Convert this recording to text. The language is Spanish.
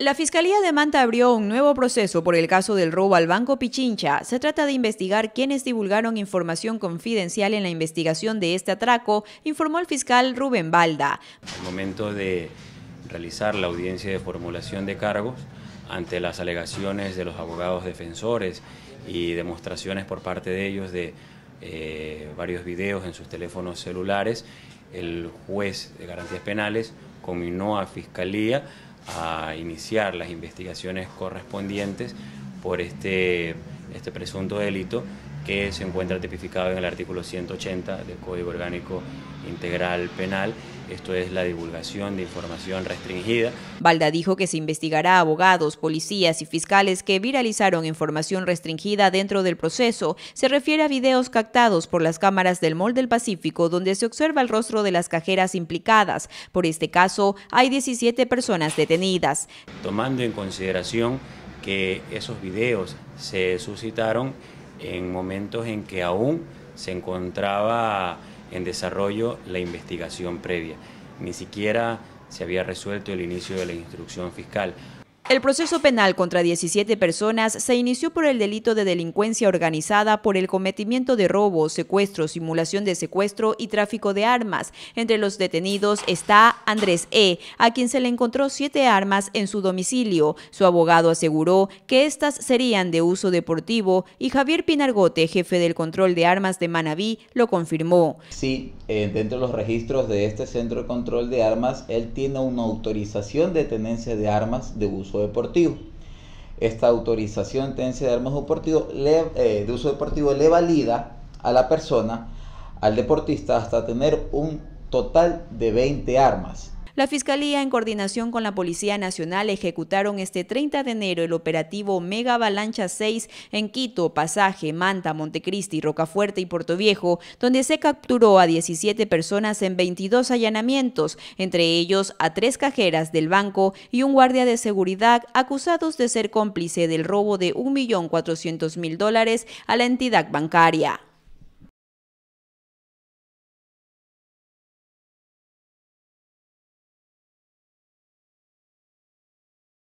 La Fiscalía de Manta abrió un nuevo proceso por el caso del robo al Banco Pichincha. Se trata de investigar quiénes divulgaron información confidencial en la investigación de este atraco, informó el fiscal Rubén Balda. Al momento de realizar la audiencia de formulación de cargos, ante las alegaciones de los abogados defensores y demostraciones por parte de ellos de eh, varios videos en sus teléfonos celulares, el juez de garantías penales conminó a Fiscalía a iniciar las investigaciones correspondientes por este este presunto delito que se encuentra tipificado en el artículo 180 del Código Orgánico Integral Penal. Esto es la divulgación de información restringida. Valda dijo que se investigará a abogados, policías y fiscales que viralizaron información restringida dentro del proceso. Se refiere a videos captados por las cámaras del Mall del Pacífico donde se observa el rostro de las cajeras implicadas. Por este caso, hay 17 personas detenidas. Tomando en consideración que esos videos se suscitaron en momentos en que aún se encontraba en desarrollo la investigación previa. Ni siquiera se había resuelto el inicio de la instrucción fiscal. El proceso penal contra 17 personas se inició por el delito de delincuencia organizada por el cometimiento de robo, secuestro, simulación de secuestro y tráfico de armas. Entre los detenidos está Andrés E., a quien se le encontró siete armas en su domicilio. Su abogado aseguró que estas serían de uso deportivo y Javier Pinargote, jefe del control de armas de Manabí, lo confirmó. Sí, eh, dentro de los registros de este centro de control de armas, él tiene una autorización de tenencia de armas de uso deportivo. Esta autorización de de armas eh, de uso deportivo le valida a la persona, al deportista, hasta tener un total de 20 armas la Fiscalía, en coordinación con la Policía Nacional, ejecutaron este 30 de enero el operativo Mega Avalancha 6 en Quito, Pasaje, Manta, Montecristi, Rocafuerte y Puerto Viejo, donde se capturó a 17 personas en 22 allanamientos, entre ellos a tres cajeras del banco y un guardia de seguridad acusados de ser cómplice del robo de 1.400.000 dólares a la entidad bancaria.